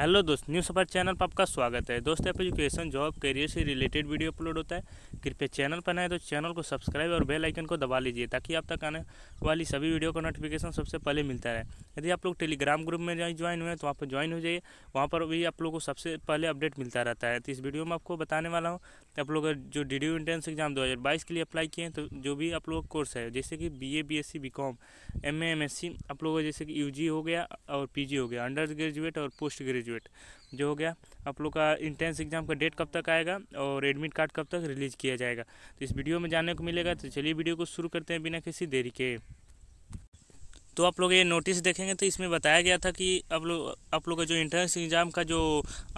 hello दोस्त new सफर channel पर आपका स्वागत है दोस्त आप एजुकेशन जॉब करियर से रिलेटेड वीडियो अपलोड होता है कृपया चैनल पर नए तो चैनल को सब्सक्राइब और बेल आइकन को दबा लीजिए ताकि आप तक आने वाली सभी वीडियो का नोटिफिकेशन सबसे पहले मिलता रहे यदि आप लोग टेलीग्राम ग्रुप में ज्वाइन हुए तो वहाँ पर ज्वाइन हो जाइए वहाँ पर भी आप लोग को सबसे पहले अपडेट मिलता रहता है तो इस वीडियो में आपको बताने वाला हूँ आप लोग जो डी डी एंट्रेंस एग्जाम दो के लिए अप्लाई किए हैं तो जो भी आप लोग का कोर्स है जैसे कि B A B S C B com M M S C आप लोगों जैसे कि यू जी हो गया और पी जी हो गया अंडर ग्रेजुएट और पोस्ट ग्रेजुएट ग्रेजुएट जो हो गया आप लोग का इंट्रेंस एग्ज़ाम का डेट कब तक आएगा और एडमिट कार्ड कब तक रिलीज़ किया जाएगा तो इस वीडियो में जानने को मिलेगा तो चलिए वीडियो को शुरू करते हैं बिना किसी देरी के तो आप लोग ये नोटिस देखेंगे तो इसमें बताया गया था कि आप लोग आप लोग का जो इंट्रेंस एग्ज़ाम का जो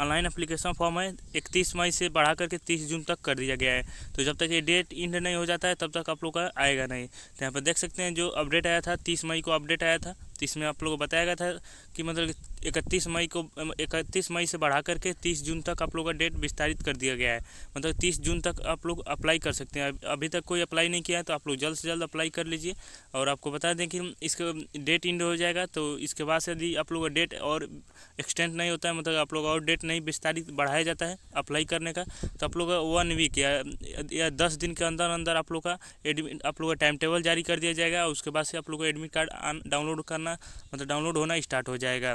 ऑनलाइन अप्लीकेशन फॉर्म है इकतीस मई से बढ़ा करके तीस जून तक कर दिया गया है तो जब तक ये डेट इंड नहीं हो जाता है तब तक आप लोग का आएगा नहीं तो यहाँ पर देख सकते हैं जो अपडेट आया था तीस मई को अपडेट आया था तो इसमें आप लोगों को बताया गया था कि मतलब इकतीस मई को इकतीस मई से बढ़ा करके तीस जून तक आप लोगों का डेट विस्तारित कर दिया गया है मतलब तीस जून तक आप लोग अप्लाई कर सकते हैं अभी तक कोई अप्लाई नहीं किया है तो आप लोग जल्द से जल्द अप्लाई कर लीजिए और आपको बता दें कि इसका डेट इंड हो जाएगा तो इसके बाद से यदि आप लोग का डेट और एक्सटेंड नहीं होता है मतलब आप लोग और डेट नहीं विस्तारित बढ़ाया जाता है अप्लाई करने का तो आप लोग वन वीक या, या दस दिन के अंदर अंदर आप लोग का एडमिट आप लोग का टाइम टेबल जारी कर दिया जाएगा और उसके बाद से आप लोग का एडमिट कार्ड डाउनलोड करना करना मतलब डाउनलोड होना स्टार्ट हो जाएगा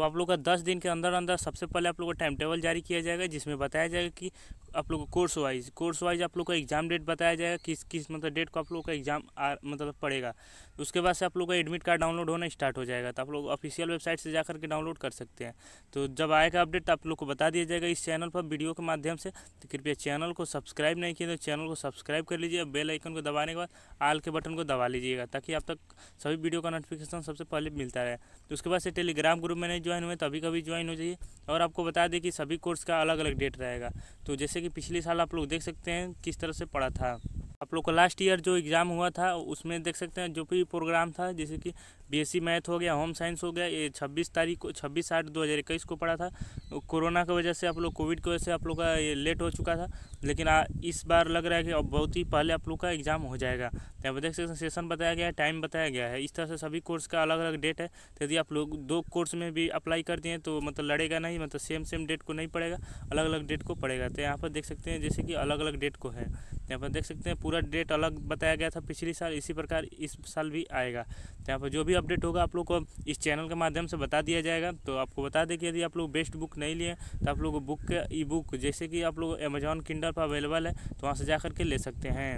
तो आप लोग का दस दिन के अंदर अंदर सबसे पहले आप लोग का टाइम टेबल जारी किया जाएगा जिसमें बताया जाएगा कि आप लोग कोर्स वाइज कोर्स वाइज आप लोग का एग्ज़ाम डेट बताया जाएगा किस किस मतलब डेट को आप लोग का एग्ज़ाम मतलब पड़ेगा उसके बाद से आप लोग का एडमिट कार्ड डाउनलोड होना स्टार्ट हो जाएगा तो आप लोग ऑफिशियल वेबसाइट से जा करके डाउनलोड कर सकते हैं तो जब आएगा अपडेट तो आप लोग को बता दिया जाएगा इस चैनल पर वीडियो के माध्यम से तो कृपया चैनल को सब्सक्राइब नहीं किया तो चैनल को सब्सक्राइब कर लीजिए बेल आइकन को दबाने के बाद आल के बटन को दबा लीजिएगा ताकि आप तक सभी वीडियो का नोटिफिकेशन सबसे पहले मिलता रहे तो उसके बाद से टेलीग्राम ग्रुप मैंने जो ज्वाइन हुए तभी कभी ज्वाइन हो जाइए और आपको बता दें कि सभी कोर्स का अलग अलग डेट रहेगा तो जैसे कि पिछले साल आप लोग देख सकते हैं किस तरह से पढ़ा था आप लोग का लास्ट ईयर जो एग्ज़ाम हुआ था उसमें देख सकते हैं जो भी प्रोग्राम था जैसे कि बीएससी मैथ हो गया होम साइंस हो गया ये 26 तारीख को 26 आठ इक्कीस को पड़ा था कोरोना की वजह से आप लोग कोविड की वजह से आप लोग का ये लेट हो चुका था लेकिन आ, इस बार लग रहा है कि अब बहुत ही पहले आप लोग का एग्ज़ाम हो जाएगा तो यहाँ पर देख सकते हैं सेशन बताया गया है टाइम बताया गया है इस तरह से सभी कोर्स का अलग अलग डेट है तो यदि आप लोग दो कोर्स में भी अप्लाई कर दिए तो मतलब लड़ेगा नहीं मतलब सेम सेम डेट को नहीं पड़ेगा अलग अलग डेट को पड़ेगा तो यहाँ पर देख सकते हैं जैसे कि अलग अलग डेट को है यहाँ पर देख सकते हैं पूरा डेट अलग बताया गया था पिछली साल इसी प्रकार इस साल भी आएगा तो यहाँ पर जो भी अपडेट होगा आप लोग को इस चैनल के माध्यम से बता दिया जाएगा तो आपको बता दें कि यदि आप लोग बेस्ट बुक नहीं लिए तो आप लोग बुक के ई बुक जैसे कि आप लोग अमेजॉन किंडल पर अवेलेबल है तो वहाँ से जा के ले सकते हैं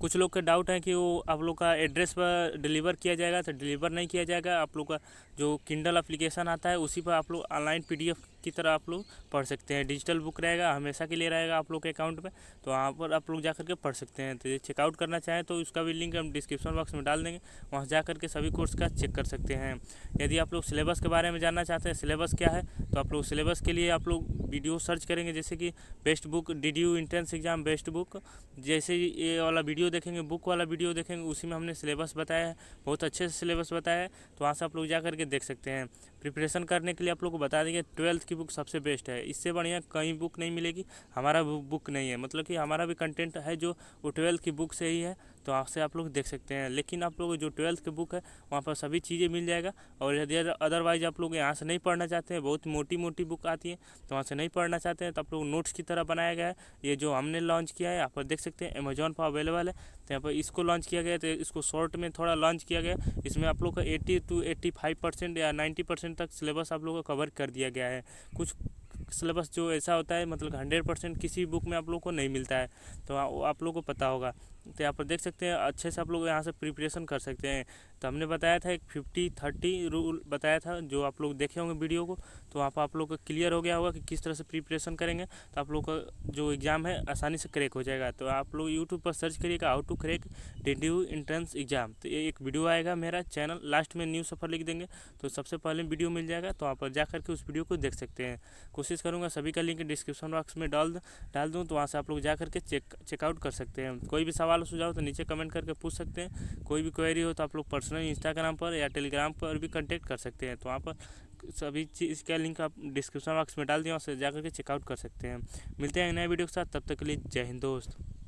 कुछ लोग का डाउट है कि वो आप लोग का एड्रेस पर डिलीवर किया जाएगा तो डिलीवर नहीं किया जाएगा आप लोग का जो किंडल एप्लीकेशन आता है उसी पर आप लोग ऑनलाइन पीडीएफ की तरह आप लोग पढ़ सकते हैं डिजिटल बुक रहेगा हमेशा के लिए रहेगा आप लोग के अकाउंट में तो वहाँ पर आप लोग जा करके पढ़ सकते हैं तो ये चेकआउट करना चाहें तो उसका भी लिंक हम डिस्क्रिप्शन बॉक्स में डाल देंगे वहाँ जा करके सभी कोर्स का चेक कर सकते हैं यदि आप लोग सिलेबस के बारे में जानना चाहते हैं सिलेबस क्या है तो आप लोग सिलेबस के लिए आप लोग वीडियो सर्च करेंगे जैसे कि best book D D U entrance exam best book जैसे ये वाला वीडियो देखेंगे बुक वाला वीडियो देखेंगे उसी में हमने सिलेबस बताया है बहुत अच्छे से सिलेबस बताया है तो वहाँ से आप लोग जा करके देख सकते हैं प्रिपरेशन करने के लिए आप लोग को बता देंगे ट्वेल्थ की बुक सबसे बेस्ट है इससे बढ़िया कहीं बुक नहीं मिलेगी हमारा बुक नहीं है मतलब कि हमारा भी कंटेंट है जो वो ट्वेल्थ की बुक से ही है तो आपसे आप लोग देख सकते हैं लेकिन आप लोग जो ट्वेल्थ की बुक है वहाँ पर सभी चीज़ें मिल जाएगा और यदि अदरवाइज़ आप लोग यहाँ से नहीं पढ़ना चाहते हैं बहुत मोटी मोटी बुक आती है तो वहाँ से नहीं पढ़ना चाहते हैं तो आप लोग नोट्स की तरह बनाया गया है ये जो हमने लॉन्च किया है यहाँ पर देख सकते हैं अमेजोन पर अवेलेबल है तो यहाँ पर इसको लॉन्च किया गया तो इसको शॉर्ट में थोड़ा लॉन्च किया गया इसमें आप लोग का eighty two eighty five percent या नाइन्टी परसेंट तक सिलेबस आप लोग का कवर कर दिया गया है कुछ सिलेबस जो ऐसा होता है मतलब हंड्रेड परसेंट किसी बुक में आप लोग को नहीं मिलता है तो आप लोग को पता होगा तो यहाँ पर देख सकते हैं अच्छे से आप लोग यहाँ से प्रिपरेशन कर सकते हैं तो हमने बताया था एक फिफ्टी थर्टी रूल बताया था जो आप लोग देखे होंगे वीडियो को तो वहाँ पर आप लोग का क्लियर हो गया होगा कि किस तरह से प्रिपरेशन करेंगे तो आप लोग का जो एग्ज़ाम है आसानी से क्रैक हो जाएगा तो आप लोग यूट्यूब पर सर्च करिएगा how to crack the entrance exam तो ये एक वीडियो आएगा मेरा चैनल लास्ट में न्यूज़ सफ़र लिख देंगे तो सबसे पहले वीडियो मिल जाएगा तो वहाँ पर जा करके उस वीडियो को देख सकते हैं कोशिश करूँगा सभी का लिंक डिस्क्रिप्शन बॉक्स में डाल डाल दूँ तो वहाँ से आप लोग जा करके चेक चेकआउट कर सकते हैं कोई भी सवाल सवाल सुझाव तो नीचे कमेंट करके पूछ सकते हैं कोई भी क्वेरी हो तो आप लोग पर्सनल इंस्टाग्राम पर या टेलीग्राम पर भी कॉन्टेक्ट कर सकते हैं तो वहाँ पर सभी चीज़ का लिंक आप डिस्क्रिप्शन बॉक्स में डाल दिया वहाँ से जा करके चेकआउट कर सकते हैं मिलते हैं नए वीडियो के साथ तब तक के लिए जय हिंद दोस्त